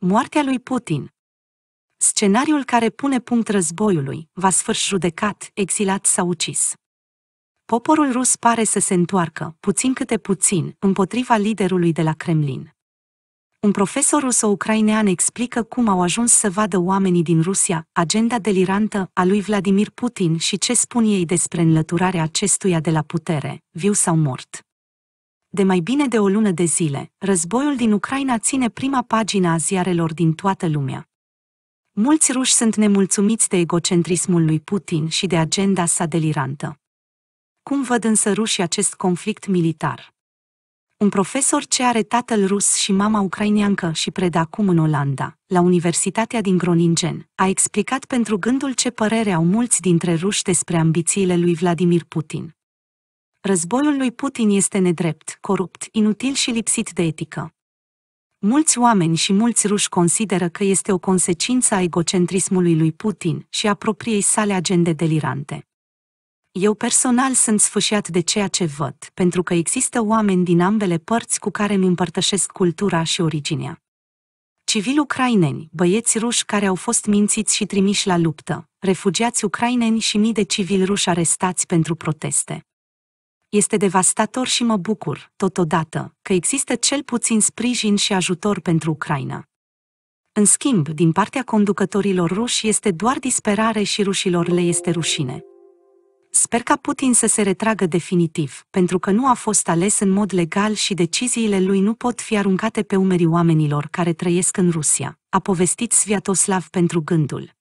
Moartea lui Putin Scenariul care pune punct războiului, va sfârși judecat, exilat sau ucis. Poporul rus pare să se întoarcă, puțin câte puțin, împotriva liderului de la Kremlin. Un profesor ruso-ucrainean explică cum au ajuns să vadă oamenii din Rusia agenda delirantă a lui Vladimir Putin și ce spun ei despre înlăturarea acestuia de la putere, viu sau mort. De mai bine de o lună de zile, războiul din Ucraina ține prima pagină a ziarelor din toată lumea. Mulți ruși sunt nemulțumiți de egocentrismul lui Putin și de agenda sa delirantă. Cum văd însă rușii acest conflict militar? Un profesor ce are tatăl rus și mama ucraineancă și predă acum în Olanda, la Universitatea din Groningen, a explicat pentru gândul ce părere au mulți dintre ruși despre ambițiile lui Vladimir Putin. Războiul lui Putin este nedrept, corupt, inutil și lipsit de etică. Mulți oameni și mulți ruși consideră că este o consecință a egocentrismului lui Putin și a propriei sale agende delirante. Eu personal sunt sfâșiat de ceea ce văd, pentru că există oameni din ambele părți cu care îmi împărtășesc cultura și originea. Civili ucraineni, băieți ruși care au fost mințiți și trimiși la luptă, refugiați ucraineni și mii de civili ruși arestați pentru proteste. Este devastator și mă bucur, totodată, că există cel puțin sprijin și ajutor pentru Ucraina. În schimb, din partea conducătorilor ruși este doar disperare și rușilor le este rușine. Sper ca Putin să se retragă definitiv, pentru că nu a fost ales în mod legal și deciziile lui nu pot fi aruncate pe umerii oamenilor care trăiesc în Rusia, a povestit Sviatoslav pentru gândul.